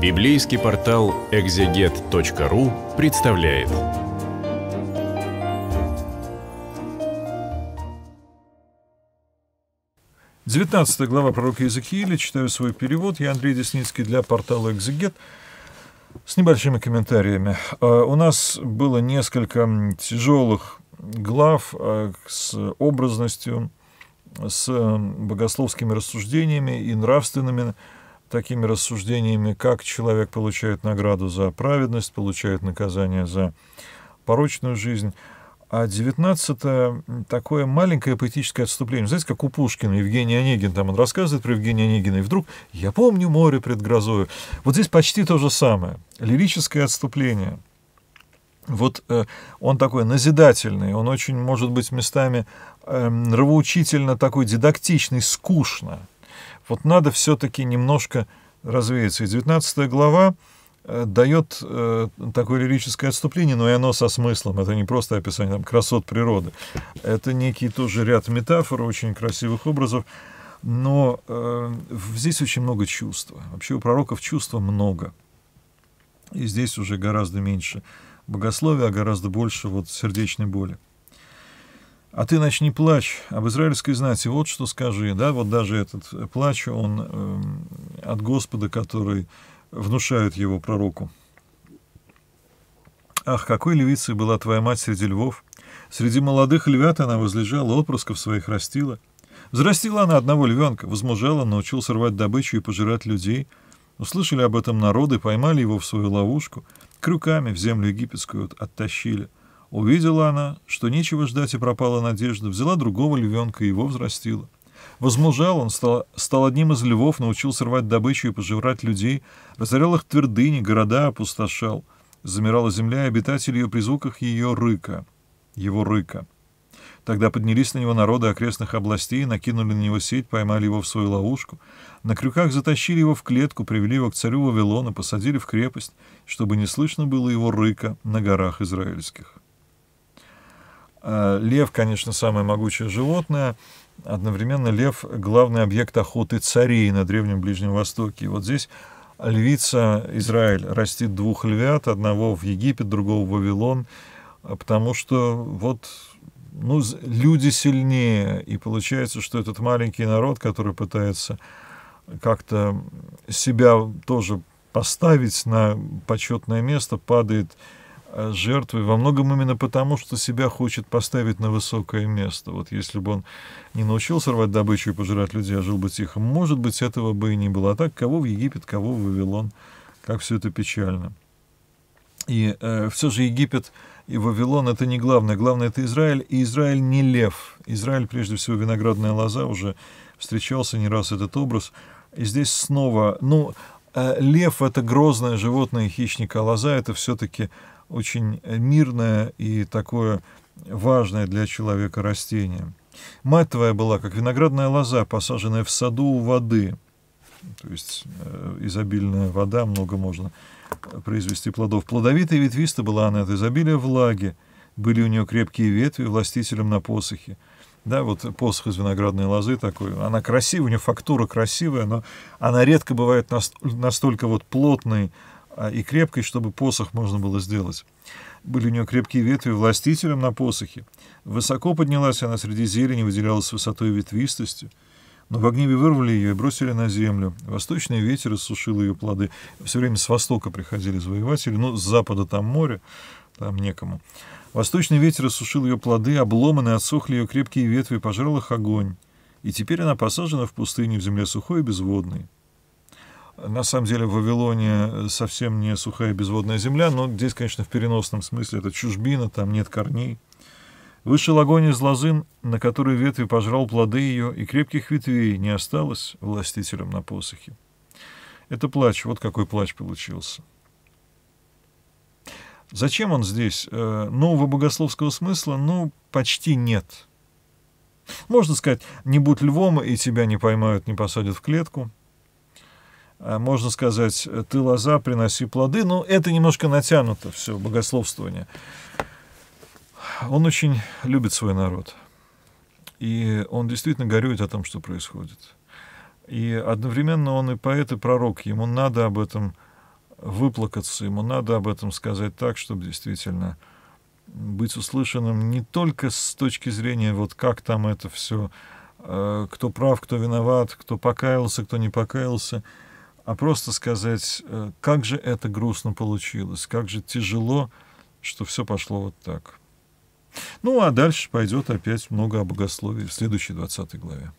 Библейский портал экзегет.ру представляет. Девятнадцатая глава пророка Иезекииля. Читаю свой перевод. Я Андрей Десницкий для портала «Экзегет». С небольшими комментариями. А, у нас было несколько тяжелых глав а, с образностью, с богословскими рассуждениями и нравственными рассуждениями такими рассуждениями, как человек получает награду за праведность, получает наказание за порочную жизнь. А 19 такое маленькое поэтическое отступление. Знаете, как у Пушкина, Евгений Онегин, там он рассказывает про Евгения Онегина, и вдруг «я помню море пред грозою». Вот здесь почти то же самое. Лирическое отступление. Вот э, он такой назидательный, он очень, может быть, местами э, нравоучительно такой дидактичный, скучно вот надо все-таки немножко развеяться. И 19 глава э, дает э, такое лирическое отступление, но и оно со смыслом. Это не просто описание там, красот природы. Это некий тоже ряд метафор, очень красивых образов. Но э, здесь очень много чувства. Вообще у пророков чувства много. И здесь уже гораздо меньше богословия, а гораздо больше вот сердечной боли. А ты, начни плачь. Об а израильской знати вот что скажи. Да, вот даже этот э, плач, он э, от Господа, который внушает его пророку. «Ах, какой львицей была твоя мать среди львов! Среди молодых львят она возлежала, отпрысков своих растила. Взрастила она одного львенка, возмужала, научился рвать добычу и пожирать людей. Услышали об этом народы, поймали его в свою ловушку, крюками в землю египетскую оттащили». Увидела она, что нечего ждать и пропала надежда, взяла другого львенка и его взрастила. Возмужал он, стал, стал одним из львов, научился рвать добычу и пожирать людей, разорял их твердыни, города опустошал. Замирала земля и обитатели ее при звуках ее рыка, его рыка. Тогда поднялись на него народы окрестных областей, накинули на него сеть, поймали его в свою ловушку. На крюках затащили его в клетку, привели его к царю Вавилона, посадили в крепость, чтобы не слышно было его рыка на горах израильских. Э, лев, конечно, самое могучее животное. Одновременно лев – главный объект охоты царей на Древнем Ближнем Востоке. И вот здесь львица Израиль растит двух львят, одного в Египет, другого в Вавилон, а потому что вот ну, люди сильнее, и получается, что этот маленький народ, который пытается как-то себя тоже поставить на почетное место, падает Э, жертвой во многом именно потому, что себя хочет поставить на высокое место. Вот если бы он не научился рвать добычу и пожирать людей, а жил бы тихо, может быть, этого бы и не было. А так, кого в Египет, кого в Вавилон, как все это печально. И э, все же Египет и Вавилон — это не главное. Главное — это Израиль, и Израиль не лев. Израиль, прежде всего, виноградная лоза, уже встречался не раз этот образ. И здесь снова, ну, а лев — это грозное животное хищника, а лоза — это все-таки очень мирное и такое важное для человека растение. Мать твоя была, как виноградная лоза, посаженная в саду у воды. То есть э, изобильная вода, много можно произвести плодов. Плодовитая и ветвиста была она от изобилия влаги. Были у нее крепкие ветви, властителем на посохе да, вот посох из виноградной лозы такой, она красивая, у нее фактура красивая, но она редко бывает настолько вот плотной а, и крепкой, чтобы посох можно было сделать. Были у нее крепкие ветви властителем на посохе. Высоко поднялась она среди зелени, выделялась высотой и ветвистостью. Но в гневе вырвали ее и бросили на землю. Восточный ветер иссушил ее плоды. Все время с востока приходили завоеватели, но с запада там море, там некому. Восточный ветер иссушил ее плоды, обломаны, отсохли ее крепкие ветви, пожрал их огонь. И теперь она посажена в пустыне, в земле сухой и безводной. На самом деле в Вавилоне э, совсем не сухая безводная земля, но здесь, конечно, в переносном смысле это чужбина, там нет корней. Вышел огонь из лозын, на которой ветви пожрал плоды ее, и крепких ветвей не осталось властителем на посохе. Это плач, вот какой плач получился. Зачем он здесь? Э, нового богословского смысла, ну, почти нет. Можно сказать, не будь львом, и тебя не поймают, не посадят в клетку. А можно сказать, ты лоза, приноси плоды, но это немножко натянуто все, богословствование он очень любит свой народ. И он действительно горюет о том, что происходит. И одновременно он и поэт, и пророк. Ему надо об этом выплакаться, ему надо об этом сказать так, чтобы действительно быть услышанным не только с точки зрения вот как там это все, э, кто прав, кто виноват, кто покаялся, кто не покаялся, а просто сказать, э, как же это грустно получилось, как же тяжело, что все пошло вот так. Ну, а дальше пойдет опять много о в следующей 20 главе.